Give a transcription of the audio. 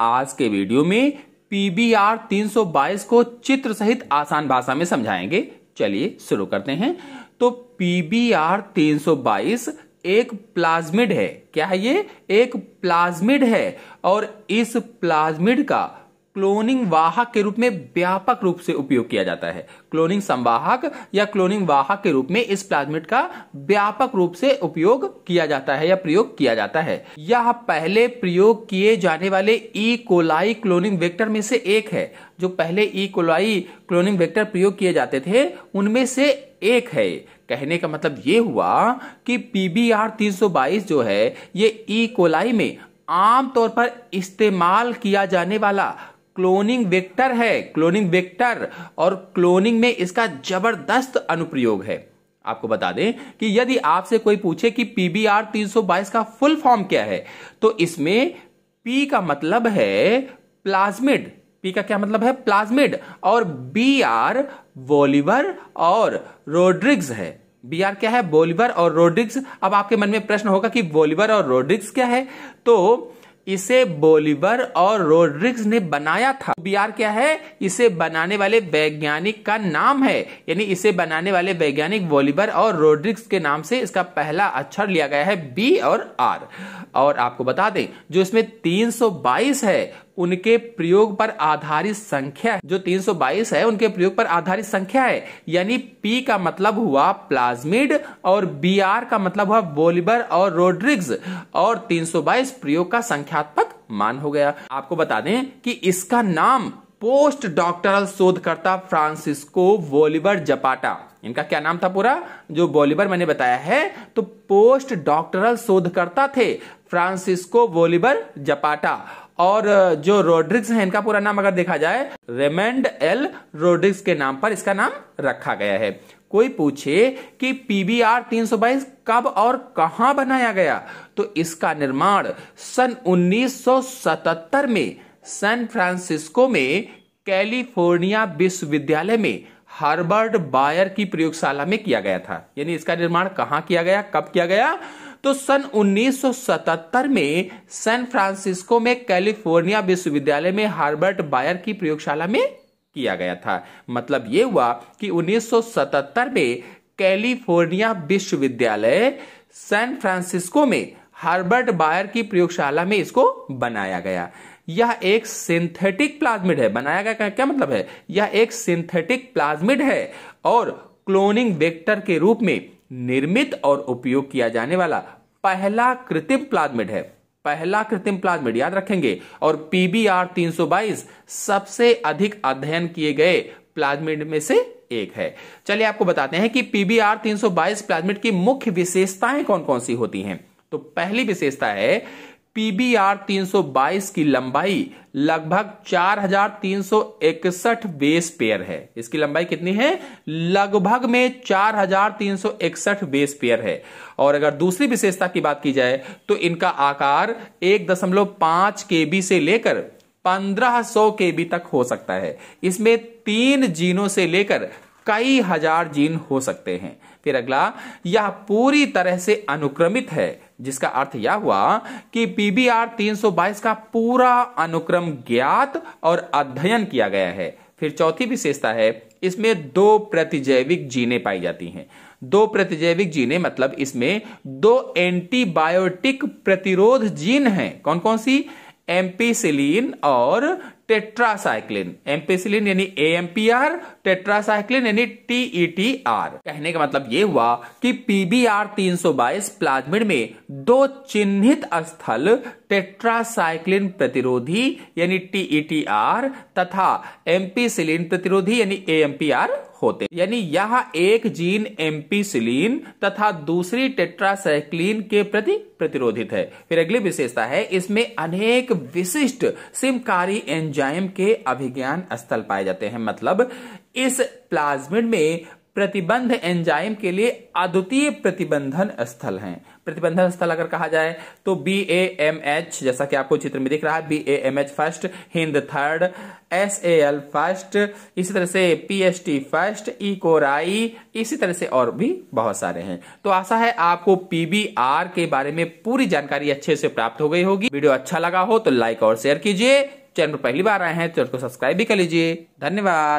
आज के वीडियो में पीबीआर 322 को चित्र सहित आसान भाषा में समझाएंगे चलिए शुरू करते हैं तो पीबीआर 322 एक प्लाज्मिड है क्या है ये एक प्लाज्मिड है और इस प्लाज्मिड का क्लोनिंग वाहक के रूप में व्यापक रूप से उपयोग किया जाता है क्लोनिंग संवाहक या क्लोनिंग वाहक के रूप में इस प्लाज्मिड का व्यापक रूप से उपयोग किया जाता है या प्रयोग किया जाता है यह पहले प्रयोग किए जाने वाले ई कोलाई क्लोनिंग वेक्टर में से एक है जो पहले ई कोलाई क्लोनिंग वेक्टर प्रयोग किए जाते थे उनमें से एक है कहने का मतलब ये हुआ कि पीबीआर 322 जो है ये ई e. कोलाई में आमतौर पर इस्तेमाल किया जाने वाला क्लोनिंग वेक्टर है क्लोनिंग वेक्टर और क्लोनिंग में इसका जबरदस्त अनुप्रयोग है आपको बता दें कि यदि आपसे कोई पूछे कि पीबीआर 322 का फुल फॉर्म क्या है तो इसमें पी का मतलब है प्लाज्मिड पी का क्या मतलब है प्लाज्मिड और बी आर वोलिवर और रोड्रिग्स है बी आर क्या है बोलिवर और रोड्रिग्स अब आपके मन में प्रश्न होगा कि बोलिवर और रोड्रिग्स क्या है तो इसे बोलिवर और रोड्रिक्स ने बनाया था बीआर क्या है इसे बनाने वाले वैज्ञानिक का नाम है यानी इसे बनाने वाले वैज्ञानिक बोलिवर और रोड्रिक्स के नाम से इसका पहला अक्षर लिया गया है बी और आर और आपको बता दें जो इसमें 322 है उनके प्रयोग पर आधारित संख्या जो 322 है उनके प्रयोग पर आधारित संख्या है यानी पी का मतलब हुआ प्लाज्मिड और बी आर का मतलब हुआ बोलिबर और रोड्रिग्स और 322 प्रयोग का संख्यात्मक मान हो गया आपको बता दें कि इसका नाम पोस्ट डॉक्टरल शोधकर्ता फ्रांसिस्को वोलिबर जपाटा इनका क्या नाम था पूरा जो बोलिवर मैंने बताया है तो पोस्ट डॉक्टरल शोधकर्ता थे फ्रांसिस्को वोलिबर जपाटा और जो रोड्रिक्स है इनका पूरा नाम अगर देखा जाए रेमेंड एल रोड्रिक्स के नाम पर इसका नाम रखा गया है कोई पूछे कि पीबीआर 322 कब और कहां बनाया गया तो इसका निर्माण सन 1977 में सैन फ्रांसिस्को में कैलिफोर्निया विश्वविद्यालय में हार्बर्ड बायर की प्रयोगशाला में किया गया था यानी इसका निर्माण कहां किया गया कब किया गया तो सन 1977 में सैन फ्रांसिस्को में कैलिफोर्निया विश्वविद्यालय में हार्बर्ट बायर की प्रयोगशाला में किया गया था मतलब ये हुआ कि 1977 में कैलिफोर्निया विश्वविद्यालय सैन फ्रांसिस्को में हार्बर्ट बायर की प्रयोगशाला में इसको बनाया गया यह एक सिंथेटिक प्लाज्मिड है बनाया गया क्या मतलब है यह एक सिंथेटिक प्लाज्मिड है और क्लोनिंग वेक्टर के रूप में निर्मित और उपयोग किया जाने वाला पहला कृत्रिम प्लाज्मिड है पहला कृत्रिम प्लाज्मिड याद रखेंगे और पीबीआर 322 सबसे अधिक अध्ययन किए गए प्लाज्मिड में से एक है चलिए आपको बताते हैं कि पीबीआर 322 प्लाज्मिड की मुख्य विशेषताएं कौन कौन सी होती हैं तो पहली विशेषता है पीबीआर 322 की लंबाई लगभग 4361 बेस पेयर है इसकी लंबाई कितनी है लगभग में 4361 बेस पेयर है और अगर दूसरी विशेषता की बात की जाए तो इनका आकार 1.5 केबी से लेकर 1500 केबी तक हो सकता है इसमें तीन जीनों से लेकर कई हजार जीन हो सकते हैं फिर अगला यह पूरी तरह से अनुक्रमित है जिसका अर्थ यह हुआ कि पीबीआर 322 का पूरा अनुक्रम ज्ञात और अध्ययन किया गया है फिर चौथी विशेषता है इसमें दो प्रतिजैविक जीने पाई जाती हैं दो प्रतिजैविक जीने मतलब इसमें दो एंटीबायोटिक प्रतिरोध जीन हैं कौन कौन सी एम्पीसिलीन और टेट्रासाइक्लिन एम्पीसिलीन यानी ए टेट्रासाइक्लिन यानी टीईटीआर e कहने का मतलब ये हुआ कि पीबीआर 322 प्लाज्मिड में दो चिन्हित स्थल टेट्रासाइक्लिन प्रतिरोधी यानी टीईटीआर e तथा एम्पीसिलिन प्रतिरोधी यानी एएमपीआर होते यानी यह एक जीन एम्पीसिलिन तथा दूसरी टेट्रासाइक्लिन के प्रति प्रतिरोधित है फिर अगली विशेषता है इसमें अनेक विशिष्ट सिमकारी एंजाइम के अभिज्ञान स्थल पाए जाते हैं मतलब इस प्लाज्मिड में प्रतिबंध एंजाइम के लिए अद्वितीय प्रतिबंधन स्थल हैं प्रतिबंधन स्थल अगर कहा जाए तो बी ए एम एच जैसा कि आपको चित्र में दिख रहा है B A M H first Hind third S A L first इसी तरह से P H T first E coli इसी तरह से और भी बहुत सारे हैं तो आशा है आपको पीबीआर के बारे में पूरी जानकारी अच्छे से प्राप्त हो गई होगी वीडियो अच्छा लगा हो तो लाइक और शेयर कीजिए चैनल पर पहली बार आए हैं तो उसको सब्सक्राइब भी कर लीजिए धन्यवाद